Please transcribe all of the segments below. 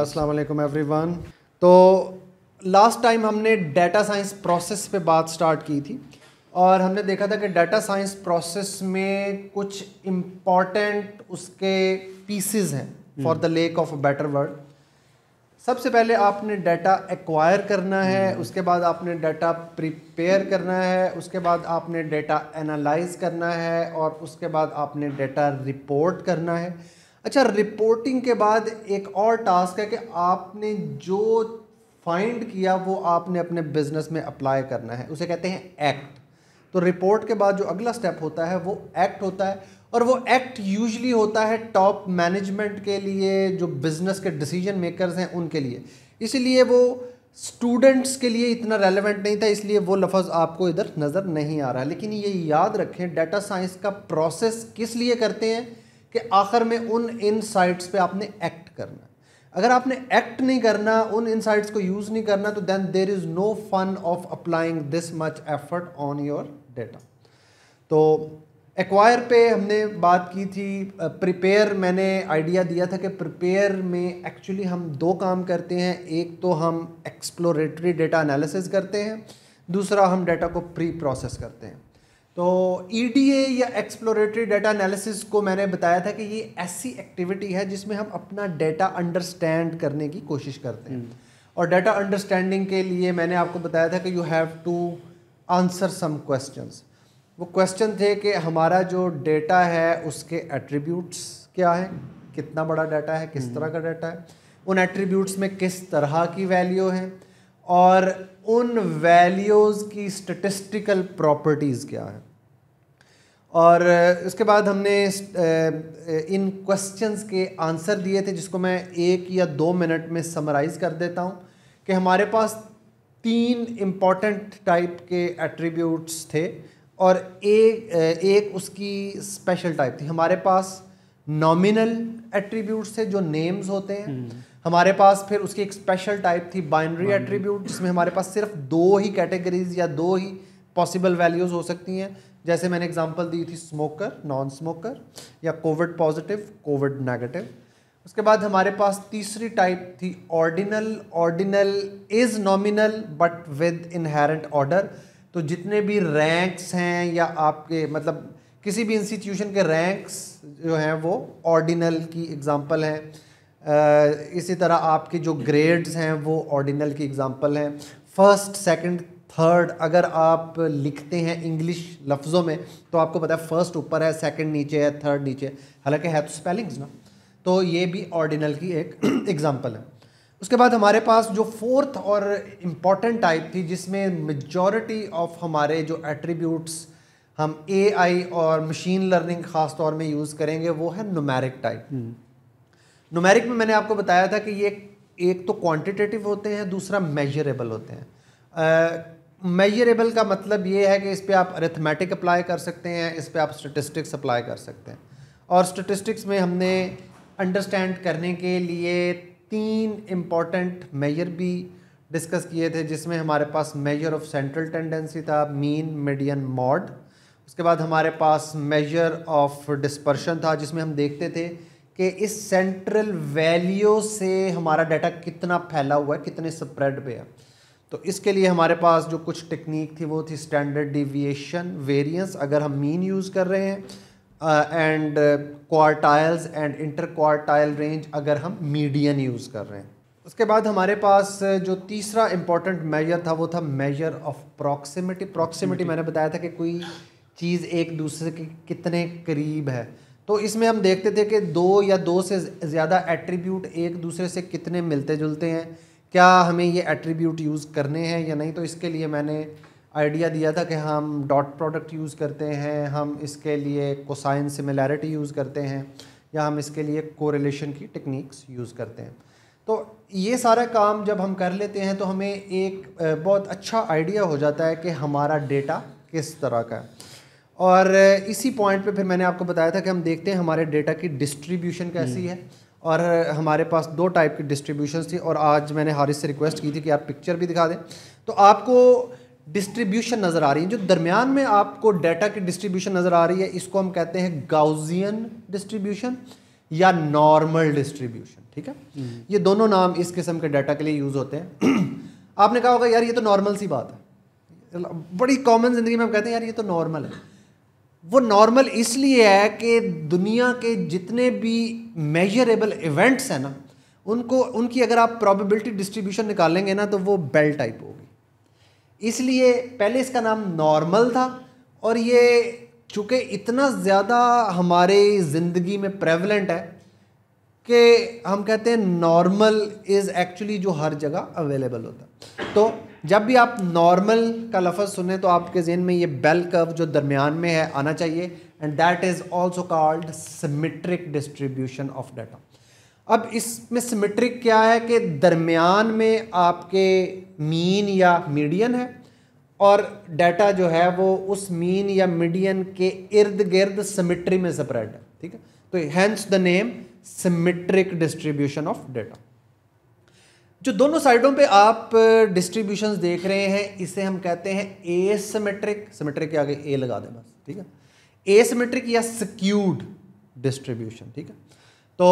अस्सलाम वालेकुम एवरीवन तो लास्ट टाइम हमने डाटा साइंस प्रोसेस पे बात स्टार्ट की थी और हमने देखा था कि डाटा साइंस प्रोसेस में कुछ इम्पॉर्टेंट उसके पीसेस हैं for the lack of a better word सबसे पहले आपने डाटा एक्वायर hmm. करना है उसके बाद आपने डाटा प्रिपेयर करना है उसके बाद आपने डाटा एनालाइज करना है और उसके बाद आपने डाटा रिपोर्ट करना है अच्छा रिपोर्टिंग के बाद एक और टास्क है कि आपने जो फाइंड किया वो आपने अपने बिजनेस में अप्लाई करना है उसे कहते हैं एक्ट तो रिपोर्ट के बाद जो अगला स्टेप होता है वो एक्ट होता है और वो एक्ट यूजली होता है टॉप मैनेजमेंट के लिए जो बिजनेस के डिसीजन मेकर्स हैं उनके लिए इसीलिए वो स्टूडेंट्स के लिए इतना रेलेवेंट नहीं था इसलिए वो लफ्ज़ आपको इधर नज़र नहीं आ रहा लेकिन ये याद रखें डाटा साइंस का प्रोसेस किस लिए करते हैं कि आखिर में उन इनसाइट्स पर आपने एक्ट करना अगर आपने एक्ट नहीं करना उन इनसाइट्स को यूज़ नहीं करना तो then there is no fun of applying this much effort on your data तो एक्वायर पे हमने बात की थी प्रिपेयर मैंने आइडिया दिया था कि प्रिपेयर में एक्चुअली हम दो काम करते हैं एक तो हम एक्सप्लोरेटरी डेटा एनालिसिस करते हैं दूसरा हम डेटा को प्री प्रोसेस करते हैं तो ई e या एक्सप्लोरेटरी डाटा एनालिसिस को मैंने बताया था कि ये ऐसी एक्टिविटी है जिसमें हम अपना डेटा अंडरस्टैंड करने की कोशिश करते हैं हम्म। और डेटा अंडरस्टैंडिंग के लिए मैंने आपको बताया था कि you have to answer some questions वो क्वेश्चन थे कि हमारा जो डेटा है उसके एट्रीब्यूट्स क्या है कितना बड़ा डाटा है किस तरह का डाटा है उन एट्रीब्यूट्स में किस तरह की वैल्यू है और उन वैल्यूज़ की स्टटिस्टिकल प्रॉपर्टीज़ क्या हैं और उसके बाद हमने इन क्वेश्चंस के आंसर दिए थे जिसको मैं एक या दो मिनट में समराइज़ कर देता हूँ कि हमारे पास तीन इम्पॉर्टेंट टाइप के एट्रीब्यूट्स थे और एक एक उसकी स्पेशल टाइप थी हमारे पास नॉमिनल एट्रीब्यूट्स थे जो नेम्स होते हैं हम्म। हमारे पास फिर उसकी एक स्पेशल टाइप थी बाइनरी एट्रीब्यूट जिसमें हमारे पास सिर्फ दो ही कैटेगरीज या दो ही पॉसिबल वैल्यूज़ हो सकती हैं जैसे मैंने एग्जांपल दी थी स्मोकर नॉन स्मोकर या कोविड पॉजिटिव कोविड नेगेटिव उसके बाद हमारे पास तीसरी टाइप थी ordinal ordinal is nominal but with inherent order तो जितने भी रैंक्स हैं या आपके मतलब किसी भी इंस्टीट्यूशन के रैंक्स जो हैं वो ऑर्डिनल की एग्ज़ाम्पल हैं इसी तरह आपके जो ग्रेड्स हैं वो ऑर्डिनल की एग्ज़ाम्पल हैं फर्स्ट सेकंड थर्ड अगर आप लिखते हैं इंग्लिश लफ्ज़ों में तो आपको पता है फर्स्ट ऊपर है सेकंड नीचे है थर्ड नीचे हालांकि है तो स्पेलिंग्स ना तो ये भी ऑर्डिनल की एक एग्ज़ाम्पल है उसके बाद हमारे पास जो फोर्थ और इम्पॉर्टेंट टाइप थी जिसमें मेजॉरिटी ऑफ हमारे जो एट्रीब्यूट्स हम ए और मशीन लर्निंग ख़ास तौर में यूज़ करेंगे वो है नोमेरिक टाइप नुमेरिक में मैंने आपको बताया था कि ये एक तो क्वांटिटेटिव होते हैं दूसरा मेजरेबल होते हैं मेजरेबल का मतलब ये है कि इस पर आप अरिथमेटिक अप्लाई कर सकते हैं इस पर आप स्टेटिस्टिक्स अप्लाई कर सकते हैं और स्टेटिस्टिक्स में हमने अंडरस्टैंड करने के लिए तीन इम्पॉर्टेंट मेजर भी डिस्कस किए थे जिसमें हमारे पास मेजर ऑफ सेंट्रल टेंडेंसी था मीन मीडियन मॉड उसके बाद हमारे पास मेजर ऑफ डिस्पर्शन था जिसमें हम देखते थे कि इस सेंट्रल वैल्यू से हमारा डाटा कितना फैला हुआ है कितने स्प्रेड पे है तो इसके लिए हमारे पास जो कुछ टेक्निक थी वो थी स्टैंडर्ड डिविएशन वेरिएंस अगर हम मीन यूज़ कर रहे हैं and quartiles and inter quartile range अगर हम मीडियन यूज़ कर रहे हैं उसके बाद हमारे पास जो तीसरा इम्पॉर्टेंट मेजर था वो था मेजर ऑफ प्रॉक्सिमिटी प्रॉक्सिमिटी मैंने बताया था कि कोई चीज़ एक दूसरे के कितने करीब है तो इसमें हम देखते थे कि दो या दो से ज़्यादा एट्रीब्यूट एक दूसरे से कितने मिलते जुलते हैं क्या हमें ये एट्रीब्यूट यूज़ करने हैं या नहीं तो इसके लिए मैंने आइडिया दिया था कि हम डॉट प्रोडक्ट यूज़ करते हैं हम इसके लिए कोसाइन सिमिलैरिटी यूज़ करते हैं या हम इसके लिए कोरिलेशन की टेक्निक्स यूज़ करते हैं तो ये सारा काम जब हम कर लेते हैं तो हमें एक बहुत अच्छा आइडिया हो जाता है कि हमारा डेटा किस तरह का है और इसी पॉइंट पे फिर मैंने आपको बताया था कि हम देखते हैं हमारे डेटा की डिस्ट्रीब्यूशन कैसी हम्म। है और हमारे पास दो टाइप की डिस्ट्रीब्यूशन थी और आज मैंने हारिस से रिक्वेस्ट की थी कि आप पिक्चर भी दिखा दें तो आपको डिस्ट्रीब्यूशन नज़र आ रही है जो दरमियान में आपको डाटा की डिस्ट्रीब्यूशन नज़र आ रही है इसको हम कहते हैं गाउजियन डिस्ट्रीब्यूशन या नॉर्मल डिस्ट्रीब्यूशन ठीक है हम्म। ये दोनों नाम इस किस्म के डाटा के लिए यूज़ होते हैं आपने कहा होगा यार ये तो नॉर्मल सी बात है बड़ी कॉमन जिंदगी में हम कहते हैं यार ये तो नॉर्मल है वो नॉर्मल इसलिए है कि दुनिया के जितने भी मेजरेबल इवेंट्स हैं ना उनको उनकी अगर आप प्रोबेबिलिटी डिस्ट्रीब्यूशन निकालेंगे ना तो वो बेल टाइप होगी इसलिए पहले इसका नाम नॉर्मल था और ये चूँकि इतना ज़्यादा हमारे ज़िंदगी में प्रेवलेंट है कि हम कहते हैं नॉर्मल इज़ एक्चुअली जो हर जगह अवेलेबल होता तो जब भी आप नॉर्मल का लफज सुने तो आपके जहन में ये बेल कर्व जो दरमियान में है आना चाहिए and that is also called symmetric distribution of data अब इसमें सिमेट्रिक क्या है कि दरमियान में आपके मीन या मीडियन है और डाटा जो है वो उस मीन या मीडियन के इर्द गिर्द सिमेट्री में स्प्रेड है ठीक है तो hence the name symmetric distribution of data जो दोनों साइडों पे आप डिस्ट्रीब्यूशन देख रहे हैं इसे हम कहते हैं ए सिमेट्रिक सिमेट्रिक के आगे ए लगा दें बस ठीक है ए सिमेट्रिक या सिक्यूड डिस्ट्रीब्यूशन ठीक है तो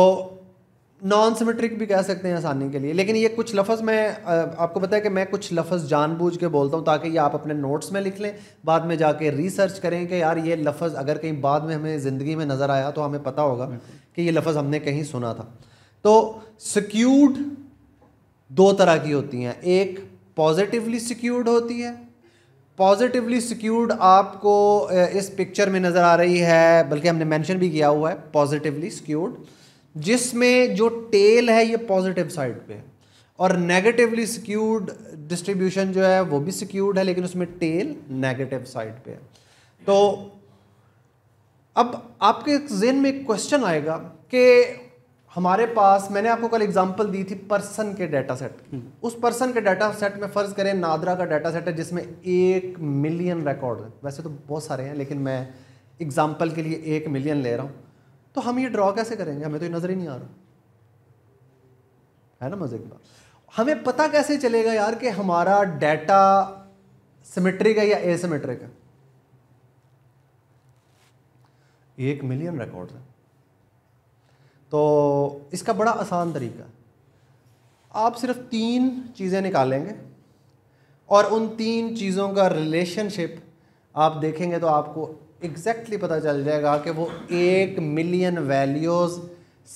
नॉन सिमेट्रिक भी कह सकते हैं आसानी के लिए लेकिन ये कुछ लफ्ज़ मैं आपको पता है कि मैं कुछ लफ्ज़ जानबूझ के बोलता हूँ ताकि ये आप अपने नोट्स में लिख लें बाद में जाके रिसर्च करें कि यार ये लफ्ज़ अगर कहीं बाद में हमें ज़िंदगी में नज़र आया तो हमें पता होगा कि ये लफ्ज़ हमने कहीं सुना था तो सिक्यूड दो तरह की होती हैं एक पॉजिटिवली सिक्योर्ड होती है पॉजिटिवली सिक्योर्ड आपको इस पिक्चर में नज़र आ रही है बल्कि हमने मेंशन भी किया हुआ है पॉजिटिवली सिक्योर्ड जिसमें जो टेल है ये पॉजिटिव साइड पे और नेगेटिवली सिक्योर्ड डिस्ट्रीब्यूशन जो है वो भी सिक्योर्ड है लेकिन उसमें टेल नेगेटिव साइड पे है तो अब आपके जेन में एक क्वेश्चन आएगा कि हमारे पास मैंने आपको कल एग्जांपल दी थी पर्सन के डाटा सेट हम्म. उस पर्सन के डाटा सेट में फ़र्ज़ करें नादरा का डाटा सेट है जिसमें एक मिलियन रिकॉर्ड है वैसे तो बहुत सारे हैं लेकिन मैं एग्जांपल के लिए एक मिलियन ले रहा हूँ तो हम ये ड्रॉ कैसे करेंगे हमें तो नज़र ही नहीं आ रहा है ना मज़े की बात हमें पता कैसे चलेगा यार कि हमारा डाटा सिमेट्रिक है या एसिमेट्रिक है एक मिलियन रिकॉर्ड है तो इसका बड़ा आसान तरीका आप सिर्फ तीन चीज़ें निकालेंगे और उन तीन चीज़ों का रिलेशनशिप आप देखेंगे तो आपको एग्जैक्टली पता चल जाएगा कि वो एक मिलियन वैल्यूज़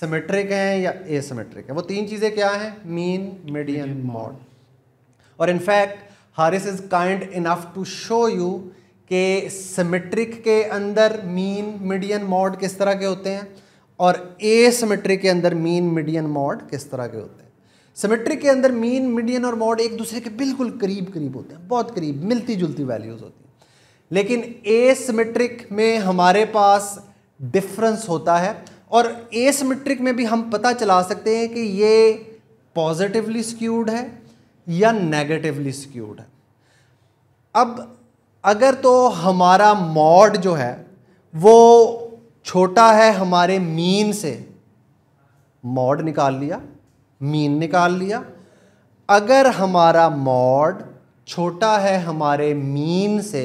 सिमेट्रिक हैं या एसिमेट्रिक हैं वो तीन चीज़ें क्या हैं मीन मीडियन मॉड और इनफैक्ट हारिस is kind enough to show you कि सिमेट्रिक के अंदर मीन मीडियन मॉड किस तरह के होते हैं और ए सिमेट्री के अंदर मीन मीडियन मॉड किस तरह के होते हैं सिमेट्री के अंदर मीन मीडियन और मॉड एक दूसरे के बिल्कुल करीब करीब होते हैं बहुत करीब मिलती जुलती वैल्यूज़ होती हैं लेकिन ए सिमेट्रिक में हमारे पास डिफरेंस होता है और ए सिमेट्रिक में भी हम पता चला सकते हैं कि ये पॉजिटिवली स्क्यूड है या नेगेटिवली स्क्यूड है अब अगर तो हमारा मॉड जो है वो छोटा है हमारे मीन से मॉड निकाल लिया मीन निकाल लिया अगर हमारा मॉड छोटा है हमारे मीन से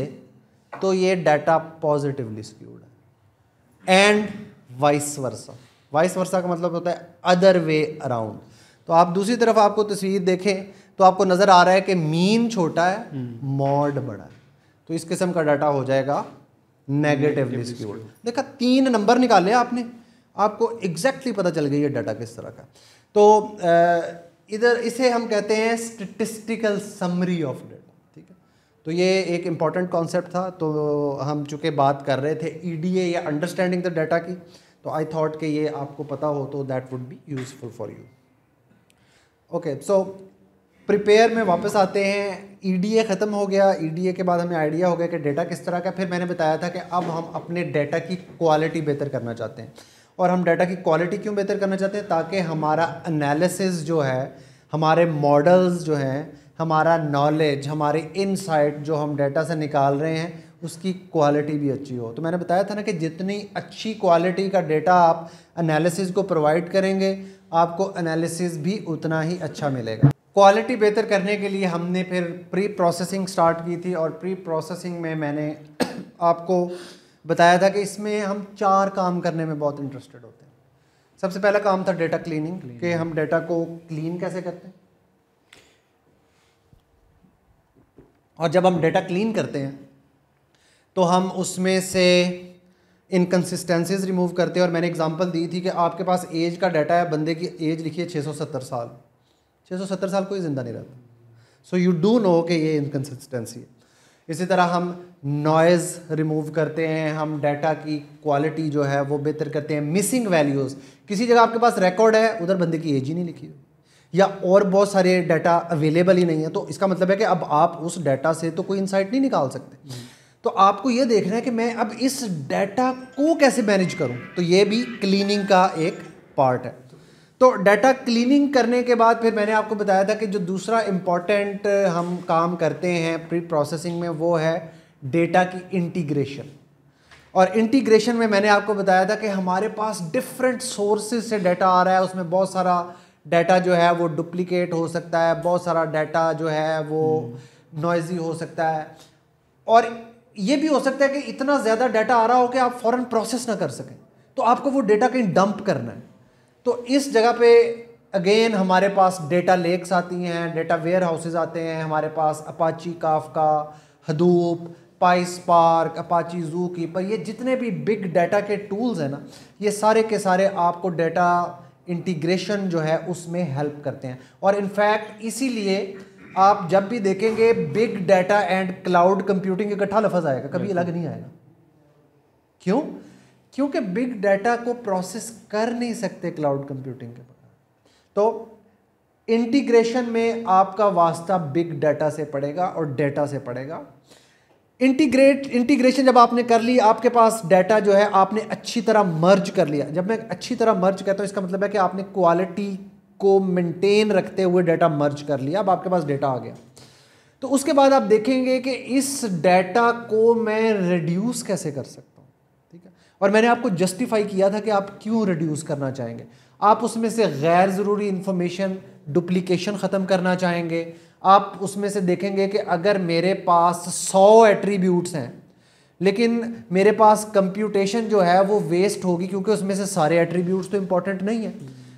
तो ये डाटा पॉजिटिवली स्क्यूड है and vice versa vice versa का मतलब होता है अदर वे अराउंड तो आप दूसरी तरफ आपको तस्वीर देखें तो आपको नज़र आ रहा है कि मीन छोटा है हम्म। मॉड बड़ा है तो इस किस्म का डाटा हो जाएगा नेगेटिवली स्क्यूड देखा तीन नंबर निकाले आपने आपको एग्जैक्टली पता चल गई ये डाटा किस तरह का तो इधर इसे हम कहते हैं स्टेटिस्टिकल समरी ऑफ डाटा ठीक है तो ये एक इम्पॉर्टेंट कॉन्सेप्ट था तो हम चूँकि बात कर रहे थे ई e या अंडरस्टैंडिंग द डाटा की तो आई थॉट कि ये आपको पता हो तो that would be useful for you okay so prepare में वापस आते हैं ई e ख़त्म हो गया ई e के बाद हमें आइडिया हो गया कि डेटा किस तरह का फिर मैंने बताया था कि अब हम अपने डेटा की क्वालिटी बेहतर करना चाहते हैं और हम डेटा की क्वालिटी क्यों बेहतर करना चाहते हैं ताकि हमारा एनालिसिस जो है हमारे मॉडल्स जो हैं हमारा नॉलेज हमारे इनसाइट जो हम डेटा से निकाल रहे हैं उसकी क्वालिटी भी अच्छी हो तो मैंने बताया था ना कि जितनी अच्छी क्वालिटी का डेटा आप एनालिसिस को प्रोवाइड करेंगे आपको एनालिसिस भी उतना ही अच्छा मिलेगा क्वालिटी बेहतर करने के लिए हमने फिर प्री प्रोसेसिंग स्टार्ट की थी और प्री प्रोसेसिंग में मैंने आपको बताया था कि इसमें हम चार काम करने में बहुत इंटरेस्टेड होते हैं सबसे पहला काम था डेटा क्लीनिंग कि हम डेटा को क्लीन कैसे करते हैं और जब हम डेटा क्लीन करते हैं तो हम उसमें से इनकन्सिस्टेंसीज रिमूव करते हैं और मैंने एग्जांपल दी थी कि आपके पास एज का डाटा है बंदे की एज लिखी है 670 साल 670 साल कोई ज़िंदा नहीं रहता सो यू डू नो कि ये इनकन्सिस्टेंसी है इसी तरह हम नॉइज़ रिमूव करते हैं हम डाटा की क्वालिटी जो है वो बेहतर करते हैं मिसिंग वैल्यूज़ किसी जगह आपके पास रिकॉर्ड है उधर बंदे की एज ही नहीं लिखी या और बहुत सारे डाटा अवेलेबल ही नहीं है तो इसका मतलब है कि अब आप उस डाटा से तो कोई इंसाइट नहीं निकाल सकते तो आपको ये देखना है कि मैं अब इस डाटा को कैसे मैनेज करूं तो ये भी क्लीनिंग का एक पार्ट है तो डाटा क्लीनिंग करने के बाद फिर मैंने आपको बताया था कि जो दूसरा इम्पॉर्टेंट हम काम करते हैं प्री प्रोसेसिंग में वो है डेटा की इंटीग्रेशन और इंटीग्रेशन में मैंने आपको बताया था कि हमारे पास डिफरेंट सोर्सेज से डाटा आ रहा है उसमें बहुत सारा डाटा जो है वो डुप्लीकेट हो सकता है बहुत सारा डाटा जो है वो नॉइजी हम्म। हो सकता है और ये भी हो सकता है कि इतना ज़्यादा डाटा आ रहा हो कि आप फ़ौरन प्रोसेस ना कर सकें तो आपको वो डेटा कहीं डंप करना है तो इस जगह पे अगेन हमारे पास डेटा लेक्स आती हैं डेटा वेयर हाउसेज आते हैं हमारे पास Apache Kafka Hadoop PySpark Apache ZooKeeper ये जितने भी बिग डाटा के टूल्स हैं ना ये सारे के सारे आपको डेटा इंटीग्रेशन जो है उसमें हेल्प करते हैं और इनफैक्ट इसीलिए आप जब भी देखेंगे big data and cloud computing इकट्ठा लफज आएगा कभी अलग नहीं आएगा क्यों क्योंकि बिग डाटा को प्रोसेस कर नहीं सकते क्लाउड कंप्यूटिंग के बगैर तो इंटीग्रेशन में आपका वास्ता बिग डाटा से पड़ेगा और डेटा से पड़ेगा इंटीग्रेट इंटीग्रेशन जब आपने कर ली आपके पास डाटा जो है आपने अच्छी तरह मर्ज कर लिया जब मैं अच्छी तरह मर्ज कहता हूँ इसका मतलब है कि आपने क्वालिटी को मेंटेन रखते हुए डाटा मर्ज कर लिया अब आपके पास डाटा आ गया तो उसके बाद आप देखेंगे कि इस डाटा को मैं रिड्यूस कैसे कर सकता और मैंने आपको जस्टिफाई किया था कि आप क्यों रिड्यूस करना चाहेंगे आप उसमें से गैर ज़रूरी इन्फॉर्मेशन डुप्लीकेशन ख़त्म करना चाहेंगे आप उसमें से देखेंगे कि अगर मेरे पास सौ एट्रीब्यूट्स हैं लेकिन मेरे पास कंप्यूटेशन जो है वो वेस्ट होगी क्योंकि उसमें से सारे एट्रीब्यूट्स तो इम्पॉर्टेंट नहीं है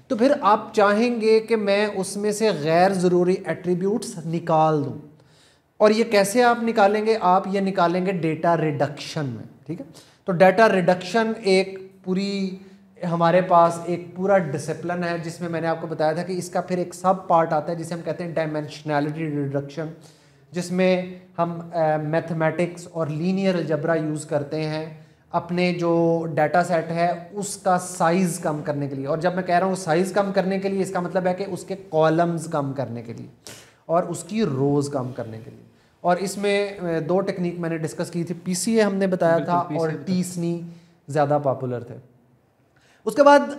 तो फिर आप चाहेंगे कि मैं उसमें से गैर ज़रूरी एट्रीब्यूट्स निकाल दूँ और ये कैसे आप निकालेंगे आप ये निकालेंगे डेटा रिडक्शन में ठीक है तो डाटा रिडक्शन एक पूरी हमारे पास एक पूरा डिसिप्लिन है जिसमें मैंने आपको बताया था कि इसका फिर एक सब पार्ट आता है जिसे हम कहते हैं डायमेंशनैलिटी रिडक्शन जिसमें हम मैथमेटिक्स uh, और लीनियर जबरा यूज़ करते हैं अपने जो डाटा सेट है उसका साइज़ कम करने के लिए और जब मैं कह रहा हूँ साइज़ कम करने के लिए इसका मतलब है कि उसके कॉलम्स कम करने के लिए और उसकी रोज़ कम करने के लिए और इसमें दो टेक्निक मैंने डिस्कस की थी पी हमने बताया था और टी ज़्यादा पॉपुलर थे उसके बाद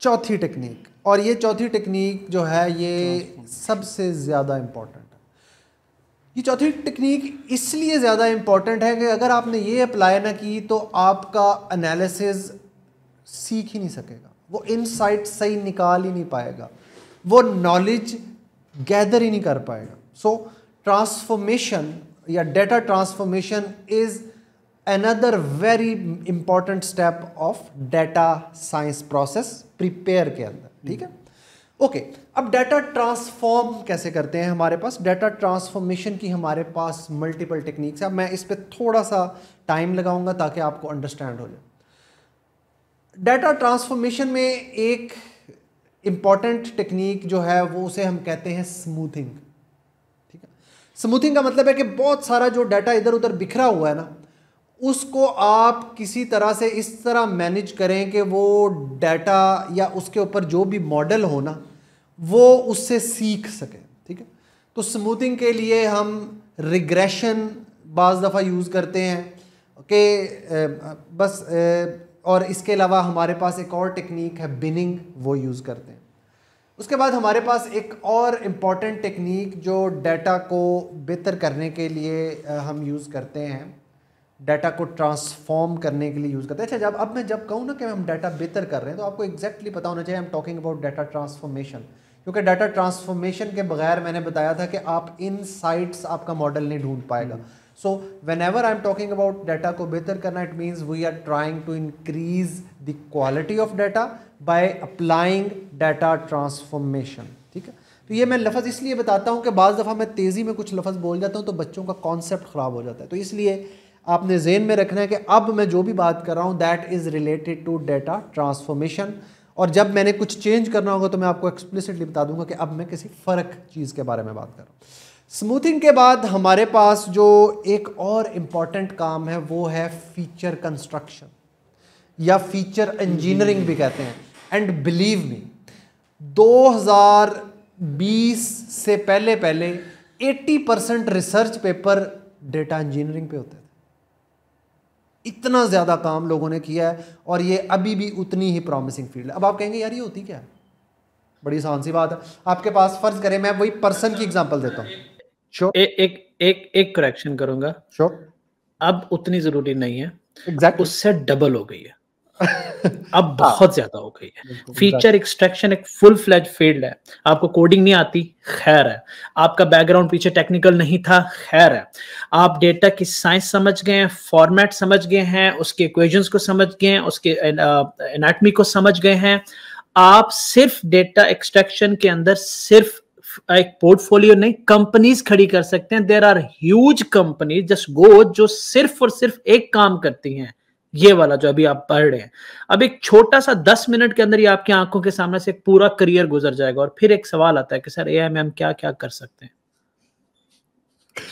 चौथी टेक्निक और ये चौथी टेक्निक जो है ये सबसे ज़्यादा इम्पॉर्टेंट ये चौथी टेक्निक इसलिए ज़्यादा इम्पॉर्टेंट है कि अगर आपने ये अप्लाई ना की तो आपका एनालिसिस सीख ही नहीं सकेगा वो इनसाइट सही निकाल ही नहीं पाएगा वो नॉलेज गैदर ही नहीं कर पाएगा सो so, ट्रांसफॉर्मेशन या data transformation is another very important step of data science process prepare के अंदर ठीक है ओके okay, अब डाटा ट्रांसफॉर्म कैसे करते हैं हमारे पास डाटा ट्रांसफॉर्मेशन की हमारे पास मल्टीपल टेक्निक्स है मैं इस पर थोड़ा सा टाइम लगाऊंगा ताकि आपको अंडरस्टैंड हो जाए डाटा ट्रांसफॉर्मेशन में एक इम्पॉर्टेंट टेक्निक जो है वो उसे हम कहते हैं स्मूथिंग स्मूथिंग का मतलब है कि बहुत सारा जो डाटा इधर उधर बिखरा हुआ है ना उसको आप किसी तरह से इस तरह मैनेज करें कि वो डाटा या उसके ऊपर जो भी मॉडल हो ना वो उससे सीख सकें ठीक है तो स्मूथिंग के लिए हम रिग्रेशन बज़ दफ़ा यूज़ करते हैं कि बस और इसके अलावा हमारे पास एक और टेक्निक है बिनिंग वो यूज़ करते हैं उसके बाद हमारे पास एक और इम्पॉर्टेंट टेक्निक जो डाटा को बेहतर करने के लिए हम यूज़ करते हैं डाटा को ट्रांसफॉर्म करने के लिए यूज़ करते हैं अच्छा जब अब मैं जब कहूँ ना कि हम डाटा बेहतर कर रहे हैं तो आपको एग्जैक्टली पता होना चाहिए हम टॉकिंग अबाउट डाटा ट्रांसफॉर्मेशन क्योंकि डाटा ट्रांसफॉर्मेशन के बगैर मैंने बताया था कि आप इन साइट्स आपका मॉडल नहीं ढूंढ पाएगा hmm. So whenever I am talking about data को बेहतर करना it means we are trying to increase the quality of data by applying data transformation ठीक है तो ये मैं लफ्ज़ इसलिए बताता हूँ कि बज़ दफ़ा मैं तेज़ी में कुछ लफ्ज़ बोल जाता हूँ तो बच्चों का कॉन्सेप्ट ख़राब हो जाता है तो इसलिए आपने जेन में रखना है कि अब मैं जो भी बात कर रहा हूँ that is related to data transformation और जब मैंने कुछ चेंज करना होगा तो मैं आपको एक्सप्लिसिटली बता दूंगा कि अब मैं किसी फ़र्क चीज़ के बारे में बात कर रहा हूँ स्मूथिंग के बाद हमारे पास जो एक और इम्पॉर्टेंट काम है वो है फीचर कंस्ट्रक्शन या फीचर इंजीनियरिंग भी कहते हैं एंड बिलीव मी 2020 से पहले पहले 80 percent research paper data engineering पे होते थे इतना ज़्यादा काम लोगों ने किया है और ये अभी भी उतनी ही प्रॉमिसिंग फील्ड है अब आप कहेंगे यार ये होती क्या है बड़ी आसान सी बात है आपके पास फ़र्ज़ करें मैं वही पर्सन की एग्जांपल देता हूँ श्योर sure. एक एक एक करेक्शन करूंगा श्योर sure. अब उतनी जरूरी नहीं है exactly. उससे डबल हो गई है अब हाँ। बहुत ज्यादा हो गई है फीचर एक्सट्रैक्शन एक फुल फ्लैज फील्ड है आपको कोडिंग नहीं आती खैर है आपका बैकग्राउंड पीछे टेक्निकल नहीं था खैर है आप डेटा की साइंस समझ गए हैं फॉर्मेट समझ गए हैं उसके इक्वेशंस को समझ गए हैं उसके एनाटमी को समझ गए हैं आप सिर्फ डेटा एक्सट्रैक्शन के अंदर सिर्फ एक पोर्टफोलियो नहीं कंपनीज खड़ी कर सकते हैं there are huge company just go जो सिर्फ और सिर्फ एक काम करती हैं ये वाला जो अभी आप पढ़ रहे हैं अब एक छोटा सा दस मिनट के अंदर ही आपकी आंखों के सामने से एक पूरा करियर गुजर जाएगा और फिर एक सवाल आता है कि सर ए में हम क्या क्या कर सकते हैं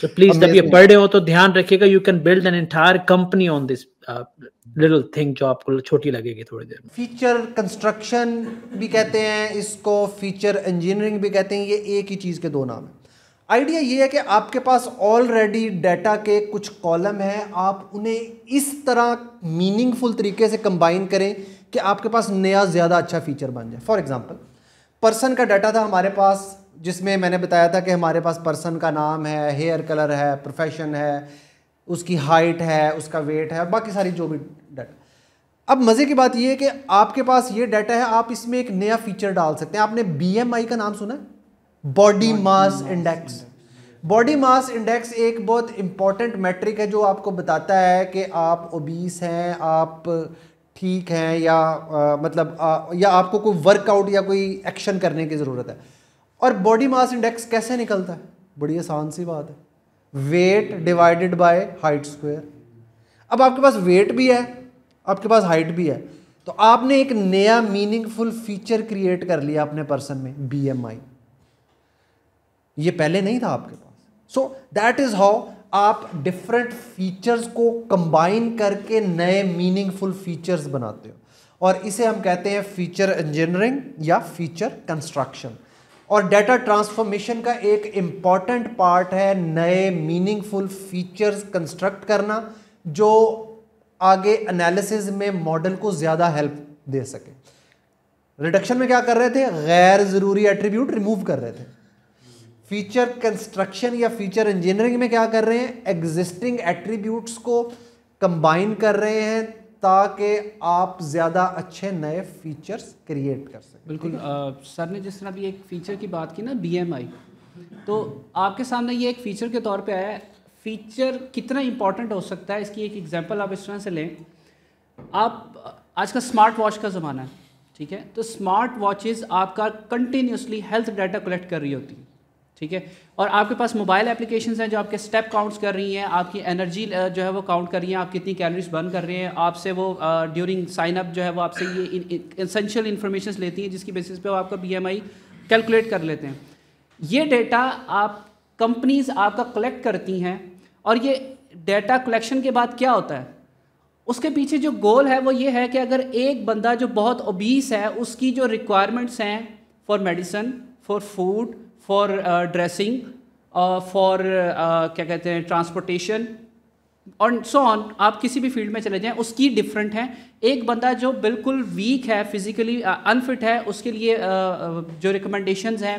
सो प्लीज जब ये पढ़ रहे हो तो ध्यान रखिएगा you can build an entire company on this little thing जो आपको छोटी लगेगी थोड़ी देर फीचर कंस्ट्रक्शन भी कहते हैं इसको फीचर इंजीनियरिंग भी कहते हैं ये एक ही चीज़ के दो नाम है आइडिया ये है कि आपके पास ऑलरेडी डाटा के कुछ कॉलम हैं आप उन्हें इस तरह मीनिंगफुल तरीके से कंबाइन करें कि आपके पास नया ज़्यादा अच्छा फीचर बन जाए फॉर एग्जांपल पर्सन का डाटा था हमारे पास जिसमें मैंने बताया था कि हमारे पास पर्सन का नाम है हेयर कलर है प्रोफेशन है उसकी हाइट है उसका वेट है बाकी सारी जो भी डाटा अब मज़े की बात यह है कि आपके पास ये डाटा है आप इसमें एक नया फीचर डाल सकते हैं आपने बी का नाम सुना है body mass index body mass index एक बहुत इंपॉर्टेंट मैट्रिक है जो आपको बताता है कि आप ओबीस हैं आप ठीक हैं या आ, मतलब आ, या आपको कोई वर्कआउट या कोई एक्शन करने की ज़रूरत है और बॉडी मास इंडेक्स कैसे निकलता है बड़ी आसान सी बात है weight divided by height square अब आपके पास वेट भी है आपके पास हाइट भी है तो आपने एक नया मीनिंगफुल फीचर क्रिएट कर लिया अपने पर्सन में बीएमआई ये पहले नहीं था आपके पास सो दैट इज हाउ आप डिफरेंट फीचर्स को कंबाइन करके नए मीनिंगफुल फीचर्स बनाते हो और इसे हम कहते हैं फीचर इंजीनियरिंग या फीचर कंस्ट्रक्शन और डेटा ट्रांसफॉर्मेशन का एक इम्पॉर्टेंट पार्ट है नए मीनिंगफुल फीचर्स कंस्ट्रक्ट करना जो आगे एनालिसिस में मॉडल को ज़्यादा हेल्प दे सके रिडक्शन में क्या कर रहे थे गैर ज़रूरी एट्रीब्यूट रिमूव कर रहे थे फीचर कंस्ट्रक्शन या फीचर इंजीनियरिंग में क्या कर रहे हैं एग्जिस्टिंग एट्रीब्यूट्स को कंबाइन कर रहे हैं ताकि आप ज़्यादा अच्छे नए फीचर्स क्रिएट कर सकें बिल्कुल आ, सर ने जिस तरह अभी एक फ़ीचर की बात की ना बीएमआई तो आपके सामने ये एक फ़ीचर के तौर पे आया है फ़ीचर कितना इम्पॉर्टेंट हो सकता है इसकी एक एग्जांपल आप इस तरह से लें आप आज का स्मार्ट वॉच का ज़माना है ठीक है तो स्मार्ट वॉचेज़ आपका कंटिन्यूसली हेल्थ डाटा कलेक्ट कर रही होती है ठीक है और आपके पास मोबाइल एप्लीकेशन हैं जो आपके स्टेप काउंट्स कर रही हैं आपकी एनर्जी जो है वो काउंट कर रही हैं आप कितनी कैलोरीज बर्न कर रहे हैं आपसे वो ड्यूरिंग साइन अप जो है वो आपसे ये इसेंशियल इन्फॉर्मेशन लेती हैं जिसकी बेसिस पे वो आपका बी कैलकुलेट कर लेते हैं ये डेटा आप कंपनीज आपका कलेक्ट करती हैं और ये डेटा कलेक्शन के बाद क्या होता है उसके पीछे जो गोल है वो ये है कि अगर एक बंदा जो बहुत ओबीस है उसकी जो रिक्वायरमेंट्स हैं for medicine for food for dressing for क्या कहते हैं ट्रांसपोर्टेशन और सो ऑन आप किसी भी फील्ड में चले जाएं उसकी डिफरेंट है एक बंदा जो बिल्कुल वीक है फिजिकली अनफिट uh, है उसके लिए uh, uh जो रिकमेंडेशंस हैं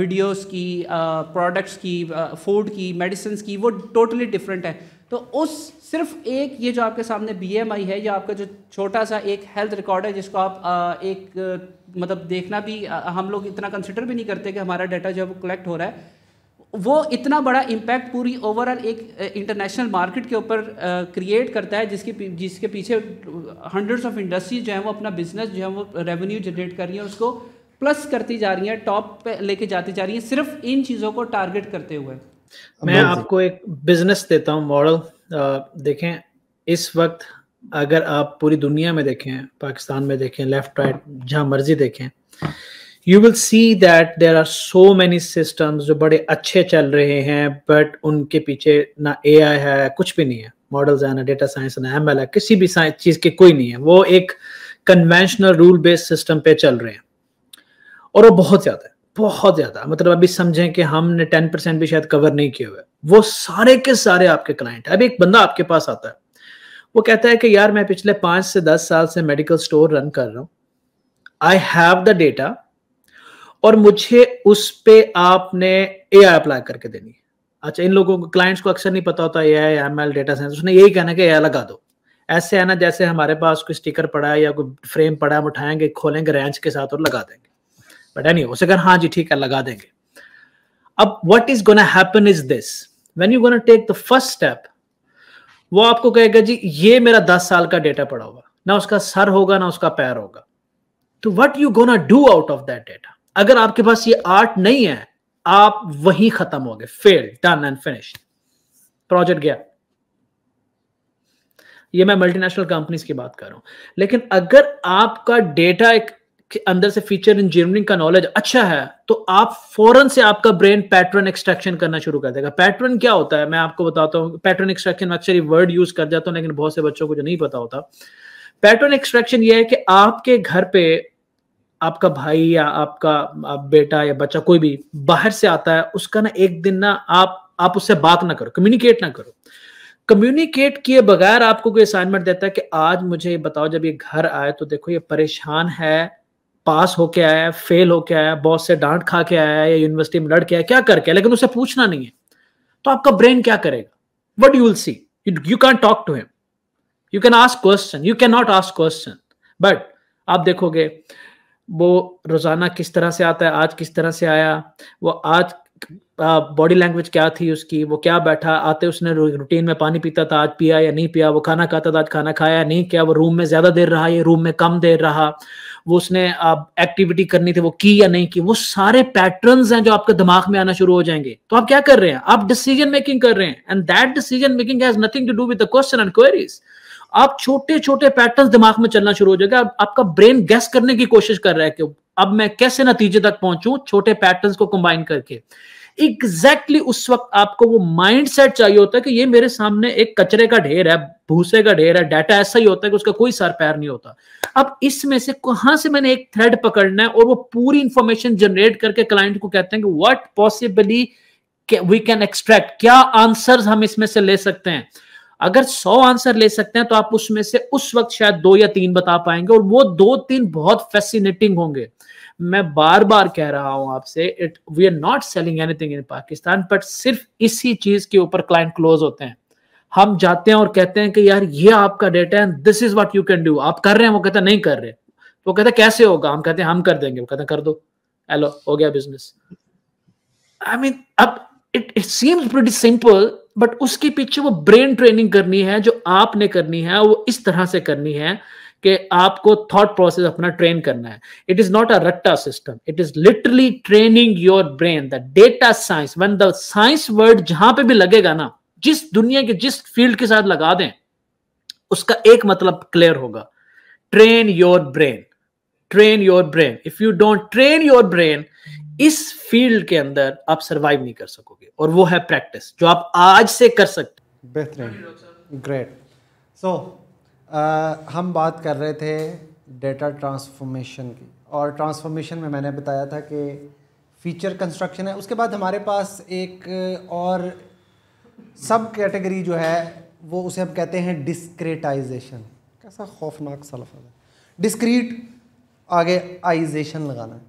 वीडियोस uh, की प्रोडक्ट्स की फूड की मेडिसिन की वो टोटली डिफरेंट है तो उस सिर्फ एक ये जो आपके सामने बीएमआई है या आपका जो छोटा सा एक हेल्थ रिकॉर्ड है जिसको आप आ, एक आ, मतलब देखना भी आ, हम लोग इतना कंसिडर भी नहीं करते कि हमारा डाटा जो है वो कलेक्ट हो रहा है वो इतना बड़ा इम्पैक्ट पूरी ओवरऑल एक इंटरनेशनल मार्केट के ऊपर क्रिएट करता है जिसके जिसके पीछे हंड्रेड्स ऑफ इंडस्ट्रीज जो है वो अपना बिजनेस जो है वो रेवेन्यू जनरेट कर रही है उसको प्लस करती जा रही है टॉप पे लेके जाती जा रही हैं सिर्फ इन चीज़ों को टारगेट करते हुए मैं आपको एक बिजनेस देता हूँ मॉडल देखें इस वक्त अगर आप पूरी दुनिया में देखें पाकिस्तान में देखें लेफ्ट राइट जहाँ मर्जी देखें you will see that there are so many systems जो बड़े अच्छे चल रहे हैं बट उनके पीछे ना ए आई है कुछ भी नहीं है मॉडल्स है ना डेटा साइंस ना एम है किसी भी चीज़ के कोई नहीं है वो एक कन्वेंशनल रूल बेस्ड सिस्टम पे चल रहे हैं और वो बहुत ज़्यादा है बहुत ज्यादा मतलब अभी समझें कि हमने टेन परसेंट भी शायद कवर नहीं किए हुए वो सारे के सारे आपके क्लाइंट है अभी एक बंदा आपके पास आता है वो कहता है कि यार मैं पिछले पांच से दस साल से मेडिकल स्टोर रन कर रहा हूं आई हैव द डेटा और मुझे उस पर आपने ए अप्लाई करके देनी है अच्छा इन लोगों को क्लाइंट्स को अक्सर नहीं पता होता है एम एल डेटा साइंस उसने यही कहना कि ए लगा दो ऐसे है ना जैसे हमारे पास कोई स्टिकर पड़ा है या कोई फ्रेम पड़ा है हम उठाएंगे खोलेंगे रेंच के साथ और लगा देंगे बट एनी anyway, उसे अगर हाँ जी ठीक है लगा देंगे अब what is gonna happen is this when you gonna take the first step वो आपको कहेगा जी ये मेरा दस साल का डेटा पड़ा होगा ना उसका सर होगा ना उसका पैर होगा तो what you gonna do out of that data अगर आपके पास ये आर्ट नहीं है आप वही खत्म हो गए fail done and finish project गया ये मैं मल्टीनेशनल कंपनीज की बात कर रहा हूं लेकिन अगर आपका डेटा एक अंदर से फीचर इंजीनियरिंग का नॉलेज अच्छा है तो आप फौरन से आपका ब्रेन पैटर्न एक्सट्रैक्शन करना शुरू कर देगा पैटर्न क्या होता है मैं आपको बताता हूँ पैटर्न एक्सट्रैक्शन अक्सर ये वर्ड यूज कर जाता हूँ लेकिन बहुत से बच्चों को जो नहीं पता होता पैटर्न एक्सट्रैक्शन ये है कि आपके घर पे आपका भाई या आपका आप बेटा या बच्चा कोई भी बाहर से आता है उसका ना एक दिन ना आप आप उससे बात ना करो कम्युनिकेट ना करो कम्युनिकेट किए बगैर आपको कोई असाइनमेंट देता है कि आज मुझे बताओ जब ये घर आए तो देखो ये परेशान है पास होके आया है फेल होके आया है बॉस से डांट खा के आया है या यूनिवर्सिटी में लड़ के आया क्या करके लेकिन उसे पूछना नहीं है तो आपका ब्रेन क्या करेगा what you will see you can talk to him you can ask question you can not ask question but आप देखोगे वो रोजाना किस तरह से आता है आज किस तरह से आया वो आज बॉडी लैंग्वेज क्या थी उसकी वो क्या बैठा आते उसने रूटीन में पानी पीता था आज पिया या नहीं पिया वो खाना खाता था आज खाना खाया नहीं क्या वो रूम में ज्यादा देर रहा या रूम में कम देर रहा वो उसने एक्टिविटी करनी थी वो की या नहीं की वो सारे पैटर्न हैं जो आपके दिमाग में आना शुरू हो जाएंगे तो आप क्या कर रहे हैं आप डिसीजन मेकिंग कर रहे हैं and that decision making has nothing to do with the question and queries आप छोटे छोटे पैटर्न दिमाग में चलना शुरू हो जाएगा आप, आपका ब्रेन गैस करने की कोशिश कर रहा है कि अब मैं कैसे नतीजे तक पहुंचू छोटे पैटर्न को कंबाइन करके एग्जैक्टली exactly उस वक्त आपको वो माइंड सेट चाहिए होता है कि ये मेरे सामने एक कचरे का ढेर है भूसे का ढेर है डाटा ऐसा ही होता है कि उसका कोई सर पैर नहीं होता अब इसमें से कहां से मैंने एक थ्रेड पकड़ना है और वो पूरी इंफॉर्मेशन जनरेट करके क्लाइंट को कहते हैं कि what possibly we can extract क्या आंसर्स हम इसमें से ले सकते हैं अगर सौ आंसर ले सकते हैं तो आप उसमें से उस वक्त शायद दो या तीन बता पाएंगे और वो दो तीन बहुत फैसिनेटिंग होंगे मैं बार बार कह रहा हूं आपसे it we are not selling anything in Pakistan but सिर्फ इसी चीज के ऊपर क्लाइंट क्लोज होते हैं हम जाते हैं और कहते हैं कि यार ये आपका डेटा है this is what you can do आप कर रहे हैं वो कहते हैं नहीं कर रहे वो कहते हैं कैसे होगा हम कहते हैं हम कर देंगे वो कहते हैं कर दो हेलो हो गया बिजनेस आई मीन अब it it seems pretty simple but उसके पीछे वो ब्रेन ट्रेनिंग करनी है जो आपने करनी है वो इस तरह से करनी है कि आपको थॉट प्रोसेस अपना ट्रेन करना है इट इज नॉट अ रट्टा system it is literally training your brain the data science one the science word जहां पे भी लगेगा ना जिस दुनिया के जिस फील्ड के साथ लगा दें उसका एक मतलब क्लियर होगा train your brain train your brain if you don't train your brain इस फील्ड के अंदर आप सरवाइव नहीं कर सकोगे और वो है प्रैक्टिस जो आप आज से कर सकते बेहतरीन ग्रेट सो आ, हम बात कर रहे थे डेटा ट्रांसफॉर्मेशन की और ट्रांसफॉर्मेशन में मैंने बताया था कि फीचर कंस्ट्रक्शन है उसके बाद हमारे पास एक और सब कैटेगरी जो है वो उसे हम कहते हैं डिस्क्रेटाइजेशन कैसा खौफनाक सा है डिस्क्रीट आगे आइजेशन लगाना है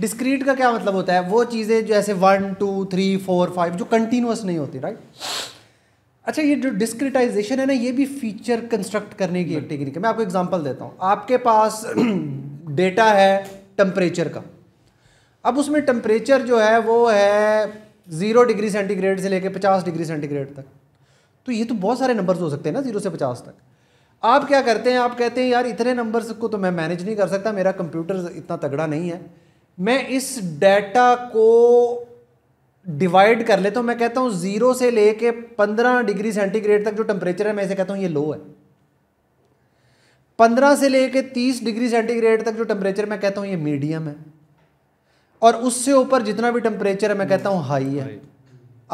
डिस्क्रीट का क्या मतलब होता है वो चीज़ें जैसे one two three four five जो कंटिन्यूस नहीं होती राइट अच्छा ये जो डिस्क्रिटाइजेशन है ना ये भी फीचर कंस्ट्रक्ट करने की एक टेक्निक है मैं आपको एग्जांपल देता हूँ आपके पास डेटा है टम्परेचर का अब उसमें टम्परेचर जो है वो है ज़ीरो डिग्री सेंटीग्रेड से लेके पचास डिग्री सेंटीग्रेड तक तो ये तो बहुत सारे नंबर्स हो सकते हैं ना ज़ीरो से पचास तक आप क्या करते हैं आप कहते हैं यार इतने नंबर्स को तो मैं मैनेज नहीं कर सकता मेरा कंप्यूटर इतना तगड़ा नहीं है मैं इस डेटा को डिवाइड कर लेता तो मैं कहता हूं जीरो से लेके पंद्रह डिग्री सेंटीग्रेड तक जो टेम्परेचर है मैं इसे कहता हूं ये लो है पंद्रह से लेके तीस डिग्री सेंटीग्रेड तक जो टेम्परेचर मैं कहता हूं ये मीडियम है और उससे ऊपर जितना भी टेम्परेचर है मैं कहता हूं हाई है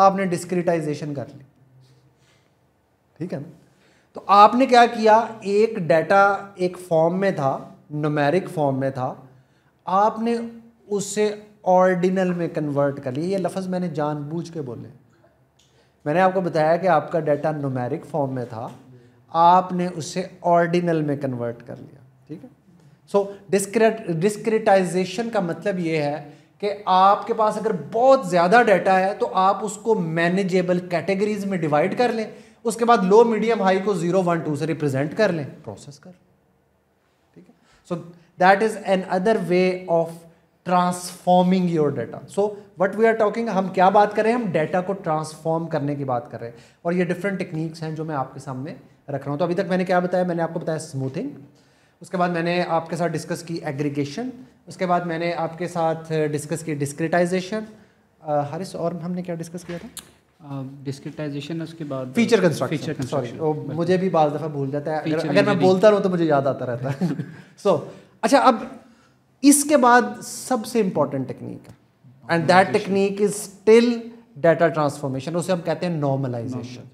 आपने डिस्क्रिटाइजेशन कर ली ठीक है ना तो आपने क्या किया एक डाटा एक फॉर्म में था नोमेरिक फॉर्म में था आपने उससे ऑर्डिनल में कन्वर्ट कर लिया ये लफ्ज़ मैंने जानबूझ के बोले मैंने आपको बताया कि आपका डाटा नोमेरिक फॉर्म में था आपने उसे ऑर्डिनल में कन्वर्ट कर लिया ठीक है सो डिस्क्रेट डिस्क्रिटाइजेशन का मतलब ये है कि आपके पास अगर बहुत ज़्यादा डाटा है तो आप उसको मैनेजेबल कैटेगरीज में डिवाइड कर लें उसके बाद लो मीडियम हाई को जीरो वन टू से रिप्रेजेंट कर लें प्रोसेस कर लें ठीक है so that is another way of transforming your data so what we are talking हम क्या बात कर रहे हैं हम डेटा को ट्रांसफॉर्म करने की बात कर रहे हैं और ये डिफरेंट टेक्निक्स हैं जो मैं आपके सामने रख रहा हूँ तो अभी तक मैंने क्या बताया मैंने आपको बताया स्मूथिंग उसके बाद मैंने आपके साथ डिस्कस की एग्रीगेशन उसके बाद मैंने आपके साथ डिस्कस की डिस्क्रिटाइजेशन हरिस और हमने क्या डिस्कस किया था डिस्क्रिटाइजेशन उसके बाद फीचर कंस्ट्रक्शन सॉरी मुझे भी बार दफ़ा भूल जाता है अगर, अगर मैं बोलता रहूँ तो मुझे याद आता रहता है सो so, अच्छा अब इसके बाद सबसे इंपॉर्टेंट टेक्निक है and that technique is still data transformation उसे हम कहते हैं normalization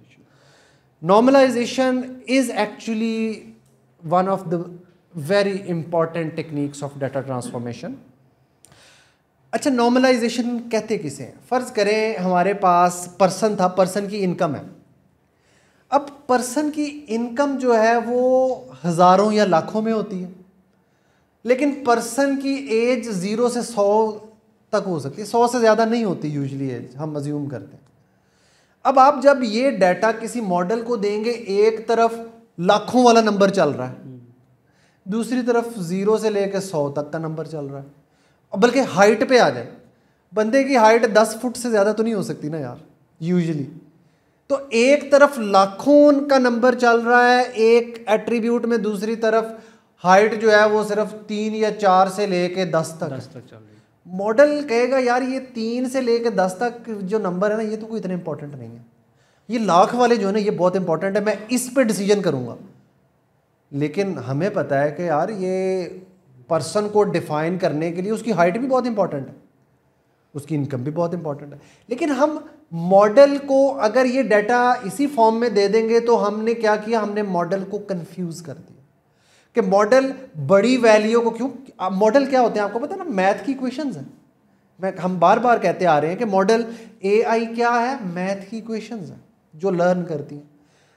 normalization is actually one of the very important techniques of data transformation अच्छा नॉर्मलाइजेशन कहते किसे हैं फ़र्ज़ करें हमारे पास पर्सन था पर्सन की इनकम है अब पर्सन की इनकम जो है वो हज़ारों या लाखों में होती है लेकिन पर्सन की एज ज़ीरो से सौ तक हो सकती है सौ से ज़्यादा नहीं होती यूजली एज हम अज्यूम करते हैं अब आप जब ये डाटा किसी मॉडल को देंगे एक तरफ लाखों वाला नंबर चल रहा है दूसरी तरफ ज़ीरो से लेकर सौ तक का नंबर चल रहा है बल्कि हाइट पे आ जाए बंदे की हाइट दस फुट से ज़्यादा तो नहीं हो सकती ना यार यूजली तो एक तरफ लाखों का नंबर चल रहा है एक एट्रीब्यूट में दूसरी तरफ हाइट जो है वो सिर्फ तीन या चार से लेके दस तक दस तक चल रही मॉडल कहेगा यार ये तीन से लेके दस तक जो नंबर है ना ये तो कोई इतने इंपॉर्टेंट नहीं है ये लाख वाले जो है ना ये बहुत इंपॉर्टेंट है मैं इस पर डिसीजन करूँगा लेकिन हमें पता है कि यार ये पर्सन को डिफाइन करने के लिए उसकी हाइट भी बहुत इंपॉर्टेंट है उसकी इनकम भी बहुत इंपॉर्टेंट है लेकिन हम मॉडल को अगर ये डाटा इसी फॉर्म में दे देंगे तो हमने क्या किया हमने मॉडल को कंफ्यूज कर दिया कि मॉडल बड़ी वैल्यू को क्यों मॉडल क्या होते हैं आपको पता है ना मैथ की इक्वेशंस हैं मैं हम बार बार कहते आ रहे हैं कि मॉडल ए आई क्या है मैथ की इक्वेशंस हैं जो लर्न करती हैं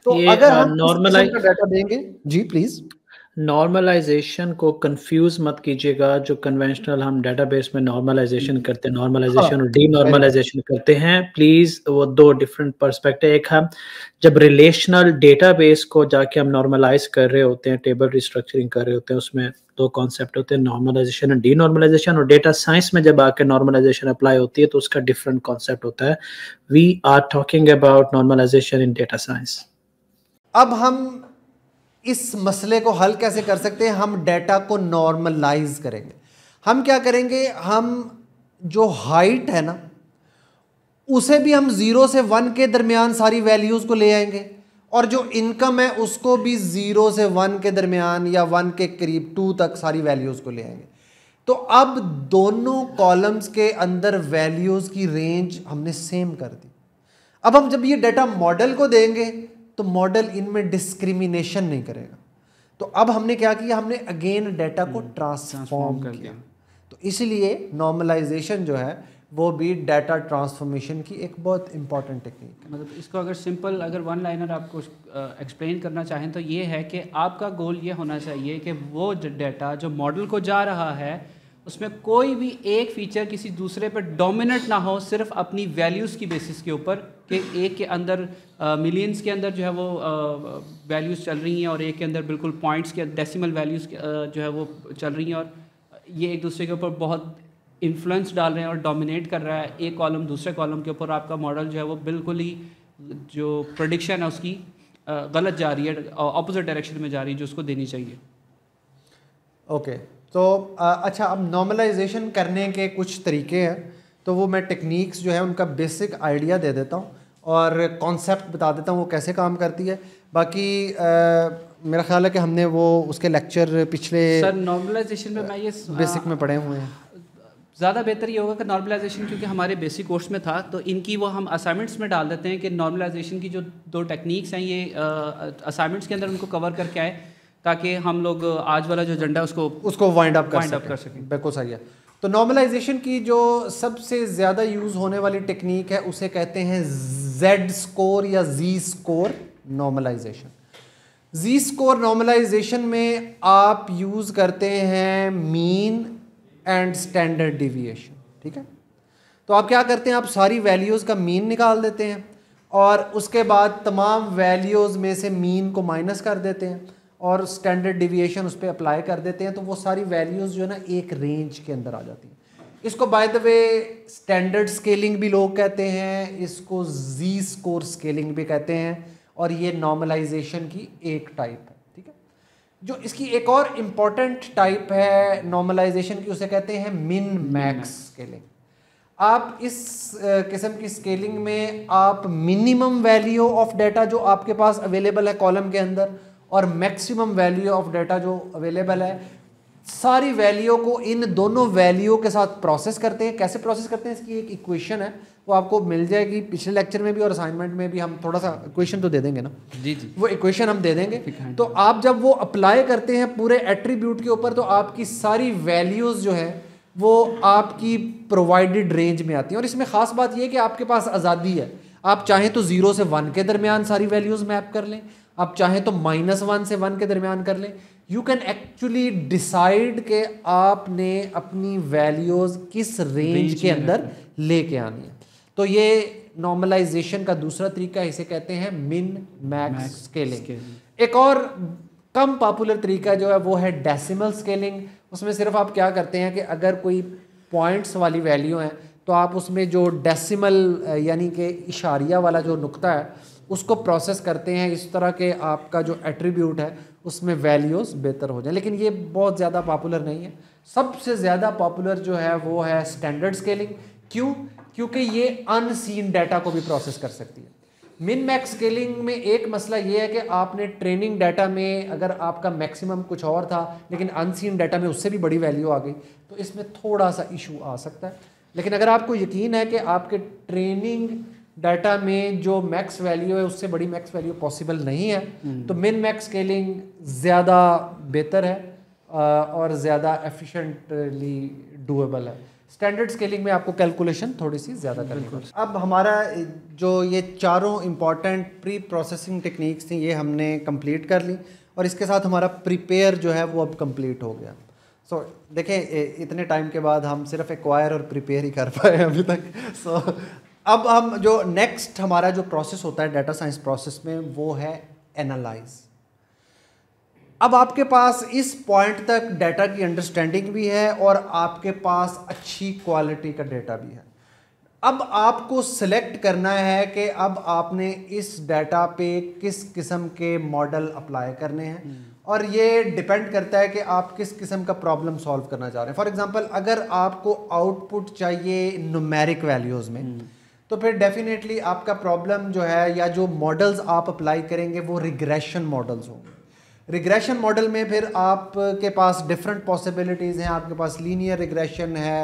तो अगर हम नॉर्मलाइज डाटा देंगे जी प्लीज़ नॉर्मलाइजेशन को कंफ्यूज मत कीजिएगा जो कन्वेंशनल हम डेटाबेस में नॉर्मलाइजेशन करते हैं नॉर्मलाइजेशन और डीनॉर्मलाइजेशन हाँ, करते हैं प्लीज वो दो डिफरेंट पर्सपेक्टिव एक हम जब रिलेशनल डेटाबेस को जाके हम नॉर्मलाइज कर रहे होते हैं टेबल रिस्ट्रक्चरिंग कर रहे होते हैं उसमें दो कॉन्सेप्ट होते हैं नॉर्मलाइजेशन एंड डीनॉर्मलाइजेशन और डेटा साइंस में जब आके नॉर्मलाइजेशन अप्लाई होती है तो उसका डिफरेंट कॉन्सेप्ट होता है we are talking about normalization in data science अब हम इस मसले को हल कैसे कर सकते हैं हम डेटा को नॉर्मलाइज करेंगे हम क्या करेंगे हम जो हाइट है ना उसे भी हम ज़ीरो से वन के दरमियान सारी वैल्यूज़ को ले आएंगे और जो इनकम है उसको भी ज़ीरो से वन के दरमियान या वन के करीब टू तक सारी वैल्यूज़ को ले आएंगे तो अब दोनों कॉलम्स के अंदर वैल्यूज़ की रेंज हमने सेम कर दी अब हम जब ये डाटा मॉडल को देंगे तो मॉडल इनमें डिस्क्रिमिनेशन नहीं करेगा तो अब हमने क्या किया हमने अगेन डेटा को ट्रांसफॉर्म hmm, कर दिया तो इसलिए नॉर्मलाइजेशन जो है वो भी डाटा ट्रांसफॉर्मेशन की एक बहुत इंपॉर्टेंट टेक्निक है मतलब इसको अगर सिंपल अगर वन लाइनर आपको एक्सप्लेन करना चाहें तो ये है कि आपका गोल ये होना चाहिए कि वो डाटा जो मॉडल को जा रहा है उसमें कोई भी एक फीचर किसी दूसरे पर डोमिनेट ना हो सिर्फ अपनी वैल्यूज़ की बेसिस के ऊपर कि एक के अंदर मिलियंस के अंदर जो है वो वैल्यूज़ चल रही हैं और एक के अंदर बिल्कुल पॉइंट्स के डेसिमल वैल्यूज़ जो है वो चल रही हैं और ये एक दूसरे के ऊपर बहुत इन्फ्लुएंस डाल रहे हैं और डोमिनेट कर रहा है एक कॉलम दूसरे कॉलम के ऊपर आपका मॉडल जो है वो बिल्कुल ही जो प्रडिक्शन है उसकी गलत जा रही है अपोज़िट डायरेक्शन में जा रही है जो उसको देनी चाहिए ओके okay. तो अच्छा अब नॉर्मलाइजेशन करने के कुछ तरीके हैं तो वो मैं टेक्निक्स जो है उनका बेसिक आइडिया दे देता हूँ और कॉन्सेप्ट बता देता हूँ वो कैसे काम करती है बाकी आ, मेरा ख्याल है कि हमने वो उसके लेक्चर पिछले सर नॉर्मलाइजेशन में मैं ये बेसिक में पढ़े हुए हैं ज़्यादा बेहतर ये होगा कि नॉर्मलाइजेशन क्योंकि हमारे बेसिक कोर्स में था तो इनकी वो हम असाइनमेंट्स में डाल देते हैं कि नॉर्मलाइजेशन की जो दो टेक्निक्स हैं ये असाइनमेंट्स के अंदर उनको कवर करके आए ताकि हम लोग आज वाला जो एजेंडा उसको उसको वाइंड अप कर सकें बिल्कुल सही है तो नॉर्मलाइजेशन की जो सबसे ज़्यादा यूज़ होने वाली टेक्निक है उसे कहते हैं जेड स्कोर या Z score normalization Z score normalization में आप यूज़ करते हैं मीन एंड स्टैंडर्ड डिविएशन ठीक है तो आप क्या करते हैं आप सारी वैल्यूज़ का मीन निकाल देते हैं और उसके बाद तमाम वैल्यूज़ में से मीन को माइनस कर देते हैं और स्टैंडर्ड डिविएशन उस पर अप्लाई कर देते हैं तो वो सारी वैल्यूज़ जो है ना एक रेंज के अंदर आ जाती हैं इसको by the way standard scaling भी लोग कहते हैं इसको जी स्कोर स्केलिंग भी कहते हैं और ये नॉर्मलाइजेशन की एक टाइप है ठीक है जो इसकी एक और इम्पॉर्टेंट टाइप है नॉर्मलाइजेशन की उसे कहते हैं मिन मैक्स स्केलिंग आप इस किस्म की स्केलिंग में आप मिनिमम वैल्यू ऑफ डेटा जो आपके पास अवेलेबल है कॉलम के अंदर और मैक्सिमम वैल्यू ऑफ डेटा जो अवेलेबल है सारी वैल्यू को इन दोनों वैल्यू के साथ प्रोसेस करते हैं कैसे प्रोसेस करते हैं इसकी एक इक्वेशन है वो आपको मिल जाएगी पिछले लेक्चर में भी और असाइनमेंट में भी हम थोड़ा सा इक्वेशन तो दे देंगे ना जी जी वो इक्वेशन हम दे देंगे तो आप जब वो अप्लाई करते हैं पूरे एट्रीब्यूट के ऊपर तो आपकी सारी वैल्यूज़ जो है वो आपकी प्रोवाइडेड रेंज में आती है और इसमें ख़ास बात यह कि आपके पास आज़ादी है आप चाहें तो ज़ीरो से वन के दरमियान सारी वैल्यूज़ मैप कर लें आप चाहे तो माइनस वन से वन के दरमियान कर लें यू कैन एक्चुअली डिसाइड के आपने अपनी वैल्यूज़ किस रेंज के अंदर लेके आनी है तो ये नॉर्मलाइजेशन का दूसरा तरीका इसे कहते हैं मिन मैक्स स्केलिंग एक और कम पॉपुलर तरीका जो है वो है डेसिमल स्केलिंग उसमें सिर्फ आप क्या करते हैं कि अगर कोई पॉइंट्स वाली वैल्यू है तो आप उसमें जो डेसिमल यानी कि इशारिया वाला जो नुकता है उसको प्रोसेस करते हैं इस तरह के आपका जो एट्रीब्यूट है उसमें वैल्यूज़ बेहतर हो जाए लेकिन ये बहुत ज़्यादा पॉपुलर नहीं है सबसे ज़्यादा पॉपुलर जो है वो है स्टैंडर्ड स्केलिंग क्यों क्योंकि ये अनसीन डाटा को भी प्रोसेस कर सकती है मिन मैक्स स्केलिंग में एक मसला ये है कि आपने ट्रेनिंग डाटा में अगर आपका मैक्सिमम कुछ और था लेकिन अनसीन डाटा में उससे भी बड़ी वैल्यू आ गई तो इसमें थोड़ा सा इशू आ सकता है लेकिन अगर आपको यकीन है कि आपके ट्रेनिंग डाटा में जो मैक्स वैल्यू है उससे बड़ी मैक्स वैल्यू पॉसिबल नहीं है हम्म। तो मिन मैक्स स्केलिंग ज़्यादा बेहतर है और ज़्यादा एफिशिएंटली डूएबल है स्टैंडर्ड स्केलिंग में आपको कैलकुलेशन थोड़ी सी ज़्यादा करनी पड़ेगी अब हमारा जो ये चारों इम्पॉर्टेंट प्री प्रोसेसिंग टेक्निक्स थी ये हमने कंप्लीट कर ली और इसके साथ हमारा प्रिपेयर जो है वो अब कंप्लीट हो गया सो so, देखें इतने टाइम के बाद हम सिर्फ एक्वायर और प्रिपेयर ही कर पाए अभी तक सो so, अब हम जो नेक्स्ट हमारा जो प्रोसेस होता है डाटा साइंस प्रोसेस में वो है एनालाइज अब आपके पास इस पॉइंट तक डाटा की अंडरस्टैंडिंग भी है और आपके पास अच्छी क्वालिटी का डाटा भी है अब आपको सिलेक्ट करना है कि अब आपने इस डाटा पे किस किस्म के मॉडल अप्लाई करने हैं हम्म. और ये डिपेंड करता है कि आप किस किस्म का प्रॉब्लम सॉल्व करना चाह रहे हैं फॉर एग्जांपल अगर आपको आउटपुट चाहिए नुमेरिक वैल्यूज़ में हम्म. तो फिर डेफिनेटली आपका प्रॉब्लम जो है या जो मॉडल्स आप अप्लाई करेंगे वो रिग्रेशन मॉडल्स होंगे रिग्रेशन मॉडल में फिर आपके पास डिफरेंट पॉसिबिलिटीज़ हैं आपके पास लीनियर रिग्रेशन है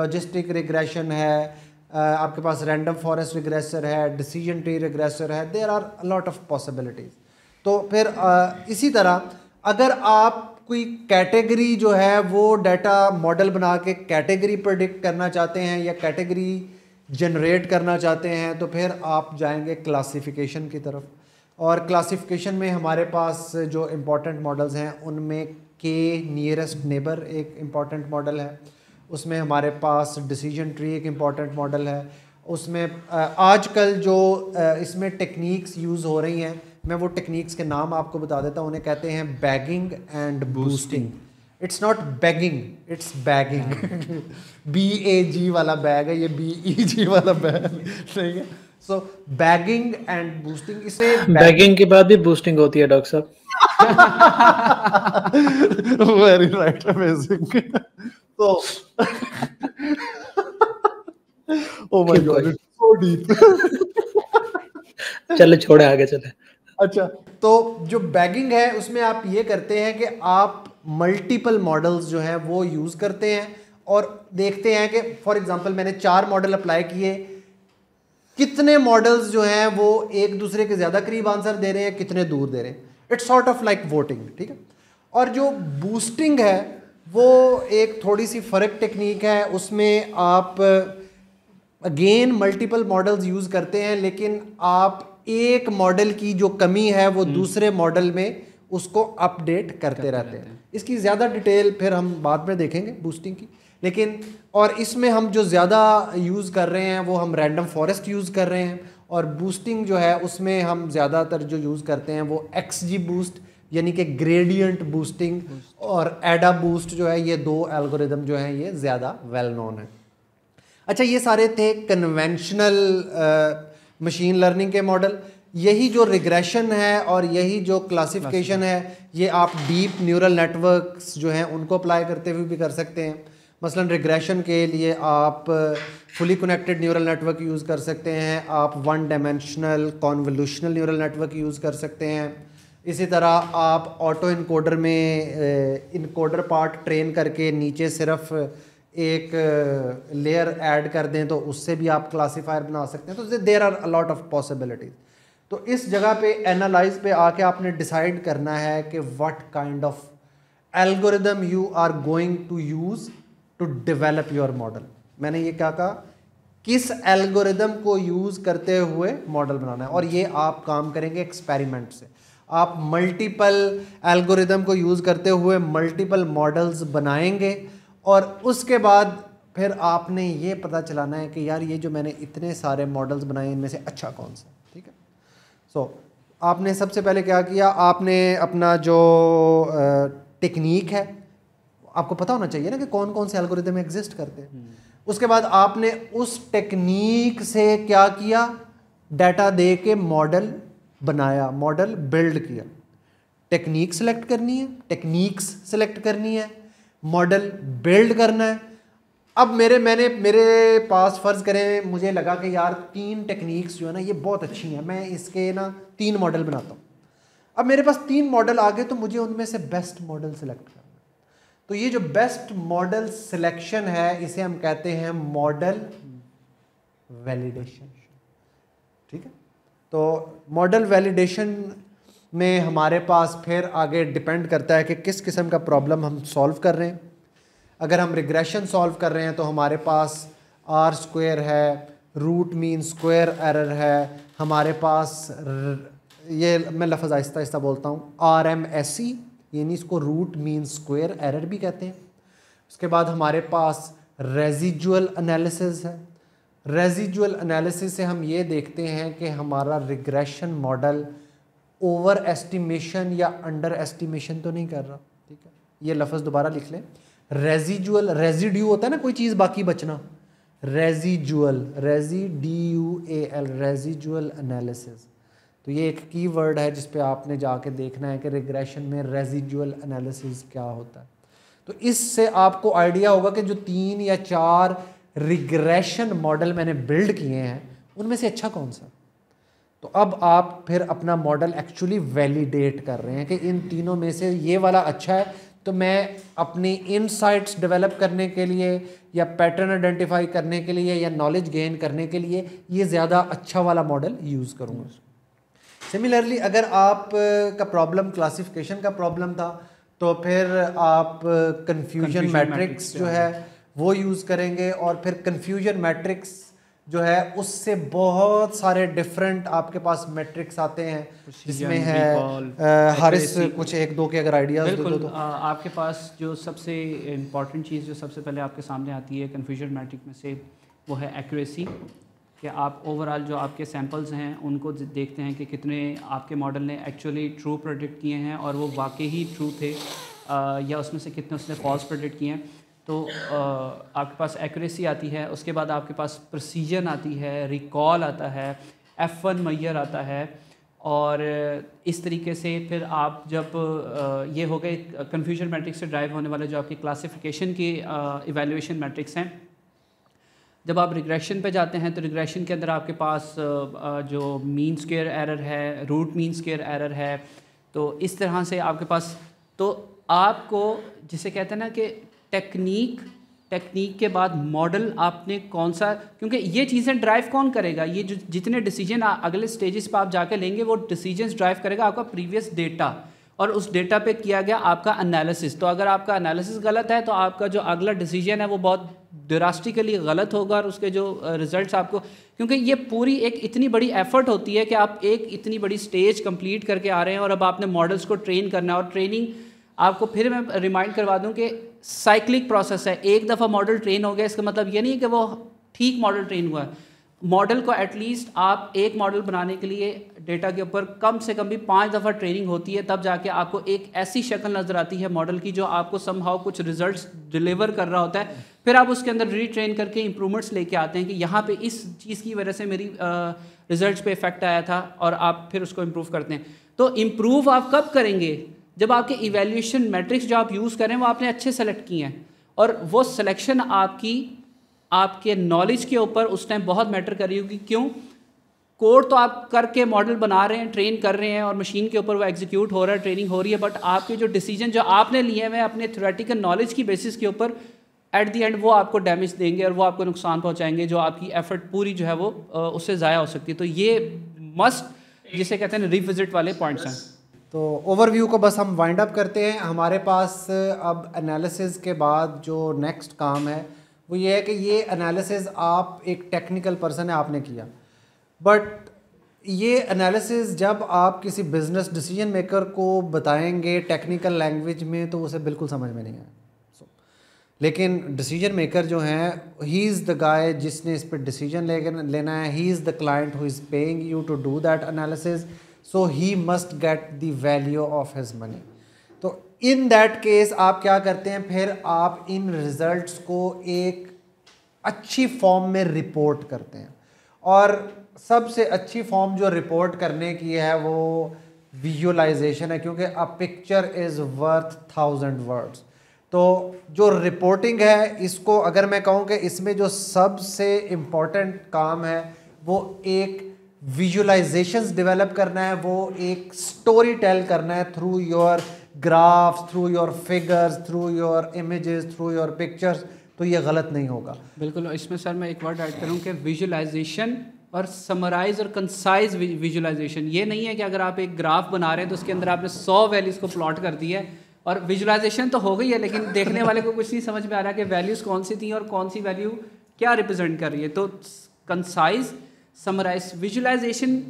लॉजिस्टिक रिग्रेशन है आपके पास रैंडम फॉरेस्ट रिग्रेसर है डिसीजन ट्री रिग्रेसर है there are lot of possibilities तो फिर इसी तरह अगर आप कोई कैटेगरी जो है वो डाटा मॉडल बना के कैटेगरी प्रडिक्ट करना चाहते हैं या कैटेगरी जनरेट करना चाहते हैं तो फिर आप जाएंगे क्लासिफिकेशन की तरफ और क्लासिफिकेशन में हमारे पास जो इम्पॉर्टेंट मॉडल्स हैं उनमें के नियरेस्ट नेबर एक इम्पॉर्टेंट मॉडल है उसमें हमारे पास डिसीजन ट्री एक इम्पॉर्टेंट मॉडल है उसमें आजकल जो इसमें टेक्निक्स यूज़ हो रही हैं मैं वो टेक्निक्स के नाम आपको बता देता हूँ उन्हें कहते हैं bagging and boosting it's not bagging it's bagging B A G वाला बैग है ये बी ई जी वाला बैग सही है सो बैगिंग एंड बूस्टिंग इसे बैगिंग के बाद भी बूस्टिंग होती है डॉक्टर साहब वेरी राइट अमेजिंग तो oh my god it's so deep चलो छोड़े आगे चले अच्छा तो जो बैगिंग है उसमें आप ये करते हैं कि आप मल्टीपल मॉडल्स जो हैं वो यूज़ करते हैं और देखते हैं कि फॉर एग्जांपल मैंने चार मॉडल अप्लाई किए कितने मॉडल्स जो हैं वो एक दूसरे के ज़्यादा करीब आंसर दे रहे हैं कितने दूर दे रहे हैं it's sort of like voting ठीक है और जो बूस्टिंग है वो एक थोड़ी सी फ़र्क टेक्निक है उसमें आप अगेन मल्टीपल मॉडल्स यूज़ करते हैं लेकिन आप एक मॉडल की जो कमी है वो हम्म। दूसरे मॉडल में उसको अपडेट करते रहते हैं इसकी ज़्यादा डिटेल फिर हम बाद में देखेंगे बूस्टिंग की लेकिन और इसमें हम जो ज़्यादा यूज़ कर रहे हैं वो हम रैंडम फॉरेस्ट यूज़ कर रहे हैं और बूस्टिंग जो है उसमें हम ज़्यादातर जो यूज़ करते हैं वो एक्स जी बूस्ट यानी कि ग्रेडियंट बूस्टिंग और एडा बूस्ट जो है ये दो एल्गोरिदम जो हैं ये ज़्यादा वेल नोन है अच्छा ये सारे थे कन्वेंशनल मशीन लर्निंग के मॉडल यही जो रिग्रेशन है और यही जो क्लासिफिकेशन है ये आप डीप न्यूरल नेटवर्क्स जो हैं उनको अप्लाई करते हुए भी कर सकते हैं मसलन रिग्रेशन के लिए आप fully connected neural network use कर सकते हैं आप one dimensional convolutional neural network use कर सकते हैं इसी तरह आप ऑटो इनकोडर में इनकोडर पार्ट ट्रेन करके नीचे सिर्फ एक लेयर ऐड कर दें तो उससे भी आप क्लासिफायर बना सकते हैं तो there are a lot of possibilities तो इस जगह पे एनालाइज पे आके आपने डिसाइड करना है कि what kind of algorithm you are going to use to develop your model मैंने ये क्या कहा किस एल्गोरिदम को यूज़ करते हुए मॉडल बनाना है और ये आप काम करेंगे एक्सपेरिमेंट से आप मल्टीपल एल्गोरिदम को यूज़ करते हुए मल्टीपल मॉडल्स बनाएंगे और उसके बाद फिर आपने ये पता चलाना है कि यार ये जो मैंने इतने सारे मॉडल्स बनाए इनमें से अच्छा कौन सा सो so, आपने सबसे पहले क्या किया आपने अपना जो टेक्निक है आपको पता होना चाहिए ना कि कौन कौन से एल्गोरिदम एग्जिस्ट करते हैं हम्म। उसके बाद आपने उस टेक्निक से क्या किया डाटा दे के मॉडल बनाया मॉडल बिल्ड किया टेक्निक सेलेक्ट करनी है टेक्निक्स सेलेक्ट करनी है मॉडल बिल्ड करना है अब मेरे मैंने मेरे पास फ़र्ज़ करें मुझे लगा कि यार तीन टेक्निक्स जो है ना ये बहुत अच्छी हैं मैं इसके ना तीन मॉडल बनाता हूँ अब मेरे पास तीन मॉडल आ गए तो मुझे उनमें से बेस्ट मॉडल सेलेक्ट करना तो ये जो बेस्ट मॉडल सिलेक्शन है इसे हम कहते हैं मॉडल वैलिडेशन ठीक है तो मॉडल वैलिडेशन में हमारे पास फिर आगे डिपेंड करता है कि किस किस्म का प्रॉब्लम हम सॉल्व कर रहे हैं अगर हम रिग्रेशन सॉल्व कर रहे हैं तो हमारे पास आर स्क्वेयर है रूट मीन स्क्वेयर एरर है हमारे पास ये मैं लफज आहिस्ता आहिस्ता बोलता हूँ आर एम एस सी यानी इसको रूट मीन स्क्वेयर एरर भी कहते हैं उसके बाद हमारे पास रेजिजुअल एनालिसिस है रेजिजुअल एनालिसिस से हम ये देखते हैं कि हमारा रिग्रेशन मॉडल ओवर एस्टिमेशन या अंडर एस्टिमेशन तो नहीं कर रहा ठीक है ये लफ्ज़ दोबारा लिख लें रेजिजुअल रेजिड्यू होता है ना कोई चीज़ बाकी बचना रेजिजुअल रेजी D U A L residual analysis तो ये एक की वर्ड है जिसपे आपने जाके देखना है कि रिग्रेशन में रेजिजुअल एनालिसिस क्या होता है तो इससे आपको आइडिया होगा कि जो तीन या चार रिग्रेशन मॉडल मैंने बिल्ड किए हैं उनमें से अच्छा कौन सा तो अब आप फिर अपना मॉडल एक्चुअली वैलिडेट कर रहे हैं कि इन तीनों में से ये वाला अच्छा है तो मैं अपनी इनसाइट्स डेवलप करने के लिए या पैटर्न आइडेंटिफाई करने के लिए या नॉलेज गेन करने के लिए ये ज़्यादा अच्छा वाला मॉडल यूज़ करूँगा सिमिलरली अगर आप का प्रॉब्लम क्लासिफिकेशन का प्रॉब्लम था तो फिर आप कन्फ्यूजन मैट्रिक्स जो है वो यूज़ करेंगे और फिर कन्फ्यूजन मैट्रिक्स जो है उससे बहुत सारे डिफरेंट आपके पास मेट्रिक्स आते हैं जिसमें है हारिस कुछ एक दो के अगर आइडियाज दो, दो, तो। दो आपके पास जो सबसे इम्पॉर्टेंट चीज़ जो सबसे पहले आपके सामने आती है कन्फ्यूजन मैट्रिक में से वो है एक्यूरेसी कि आप ओवरऑल जो आपके सैम्पल्स हैं उनको देखते हैं कि कितने आपके मॉडल ने एक्चुअली ट्रू प्रोडिक्ट किए हैं और वो वाकई ही ट्रू थे आ, या उसमें से कितने उसने फॉल्स प्रोडिक्ट किए हैं तो आपके पास एक्यूरेसी आती है उसके बाद आपके पास प्रोसीजन आती है रिकॉल आता है एफ़ वन मैयर आता है और इस तरीके से फिर आप जब ये हो गए कन्फ्यूजन मैट्रिक्स से ड्राइव होने वाले जो आपकी क्लासिफिकेशन की इवेल्यूशन मैट्रिक्स हैं जब आप रिग्रेशन पे जाते हैं तो रिग्रेशन के अंदर आपके पास जो मीन स्केयर एरर है रूट मीन स्केयर एरर है तो इस तरह से आपके पास तो आपको जिसे कहते हैं ना कि टेक्निक टेक्निक के बाद मॉडल आपने कौन सा क्योंकि ये चीज़ें ड्राइव कौन करेगा ये जो जितने डिसीजन अगले स्टेजेस पर आप जाके लेंगे वो डिसीजन ड्राइव करेगा आपका प्रीवियस डेटा और उस डेटा पे किया गया आपका एनालिसिस तो अगर आपका एनालिसिस गलत है तो आपका जो अगला डिसीजन है वो बहुत ड्रास्टिकली गलत होगा और उसके जो रिजल्ट्स आपको क्योंकि ये पूरी एक इतनी बड़ी एफर्ट होती है कि आप एक इतनी बड़ी स्टेज कंप्लीट करके आ रहे हैं और अब आपने मॉडल्स को ट्रेन करना है और ट्रेनिंग आपको फिर मैं रिमाइंड करवा दूं कि साइक्लिक प्रोसेस है एक दफ़ा मॉडल ट्रेन हो गया इसका मतलब ये नहीं है कि वो ठीक मॉडल ट्रेन हुआ है मॉडल को एटलीस्ट आप एक मॉडल बनाने के लिए डेटा के ऊपर कम से कम भी पाँच दफ़ा ट्रेनिंग होती है तब जाके आपको एक ऐसी शक्ल नज़र आती है मॉडल की जो आपको समहाउ कुछ रिजल्ट डिलीवर कर रहा होता है फिर आप उसके अंदर रीट्रेन करके इम्प्रूवमेंट्स लेके आते हैं कि यहाँ पर इस चीज़ की वजह से मेरी रिजल्ट पर इफेक्ट आया था और आप फिर उसको इम्प्रूव करते हैं तो इम्प्रूव आप कब करेंगे जब आपके इवेल्यूशन मैट्रिक्स जो आप यूज़ करें वो आपने अच्छे सेलेक्ट किए हैं और वो सिलेक्शन आपकी आपके नॉलेज के ऊपर उस टाइम बहुत मैटर करी होगी क्यों कोड तो आप करके मॉडल बना रहे हैं ट्रेन कर रहे हैं और मशीन के ऊपर वो एग्जीक्यूट हो रहा है ट्रेनिंग हो रही है बट आपके जो डिसीजन जो आपने लिए हैं अपने थ्योरेटिकल नॉलेज की बेसिस के ऊपर एट दी एंड वो आपको डैमेज देंगे और वो आपको नुकसान पहुंचाएंगे जो आपकी एफर्ट पूरी जो है वो उससे ज़ाया हो सकती है तो ये मस्ट जिसे कहते हैं रिविजिट वाले पॉइंट्स हैं तो ओवरव्यू को बस हम वाइंड अप करते हैं हमारे पास अब एनालिसिस के बाद जो नेक्स्ट काम है वो ये है कि ये एनालिसिस आप एक टेक्निकल पर्सन है आपने किया बट ये एनालिसिस जब आप किसी बिजनेस डिसीजन मेकर को बताएंगे टेक्निकल लैंग्वेज में तो उसे बिल्कुल समझ में नहीं आया so, लेकिन डिसीजन मेकर जो हैं ही इज़ द गाय जिसने इस पर डिसीजन लेना है he is the client who is paying you to do that analysis so he must get the value of his money तो इन दैट केस आप क्या करते हैं फिर आप इन रिजल्ट्स को एक अच्छी फॉर्म में रिपोर्ट करते हैं और सबसे अच्छी फॉर्म जो रिपोर्ट करने की है वो विजुअलाइजेशन है क्योंकि a picture is worth thousand words तो जो रिपोर्टिंग है इसको अगर मैं कहूँ कि इसमें जो सबसे इम्पॉर्टेंट काम है वो एक विजुअलाइजेशंस डेवलप करना है वो एक स्टोरी टेल करना है through your graphs through your figures through your images through your pictures तो ये गलत नहीं होगा बिल्कुल इसमें सर मैं एक वर्ड ऐड करूँ कि विजुलाइजेशन और समराइज और कंसाइज विजुलाइजेशन ये नहीं है कि अगर आप एक ग्राफ बना रहे हैं तो उसके अंदर आपने सौ वैल्यूज़ को प्लॉट कर दी है और विजुलाइजेशन तो हो गई है लेकिन देखने वाले को कुछ नहीं समझ में आ रहा कि वैल्यूज़ कौन सी थी और कौन सी वैल्यू क्या रिप्रेजेंट कर रही है तो कंसाइज़ समराइज विजुलाइजेशन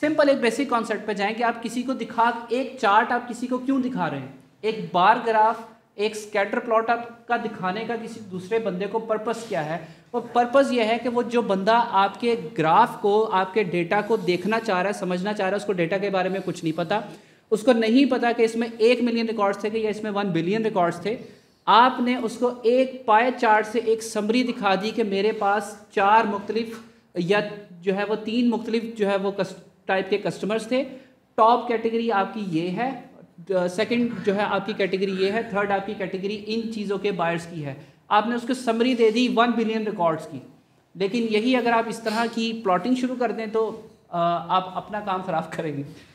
सिंपल एक बेसिक कॉन्सेप्ट पर जाएं कि आप किसी को दिखा एक चार्ट आप किसी को क्यों दिखा रहे हैं एक बार ग्राफ एक स्कैटर प्लॉट आपका दिखाने का किसी दूसरे बंदे को पर्पस क्या है वो पर्पस ये है कि वो जो बंदा आपके ग्राफ को आपके डेटा को देखना चाह रहा है समझना चाह रहा है उसको डेटा के बारे में कुछ नहीं पता उसको नहीं पता कि इसमें एक मिलियन रिकॉर्ड्स थे कि या इसमें वन बिलियन रिकॉर्ड्स थे आपने उसको एक पाए चार्ट से एक समरी दिखा दी कि मेरे पास चार मुख्तलिफ़ या जो है वो तीन मुख्तलिफ जो है वो टाइप के कस्टमर्स थे टॉप कैटेगरी आपकी ये है सेकंड जो है आपकी कैटेगरी ये है थर्ड आपकी कैटेगरी इन चीज़ों के बायर्स की है आपने उसको समरी दे दी वन बिलियन रिकॉर्ड्स की लेकिन यही अगर आप इस तरह की प्लॉटिंग शुरू कर दें तो आप अपना काम ख़राब करेंगे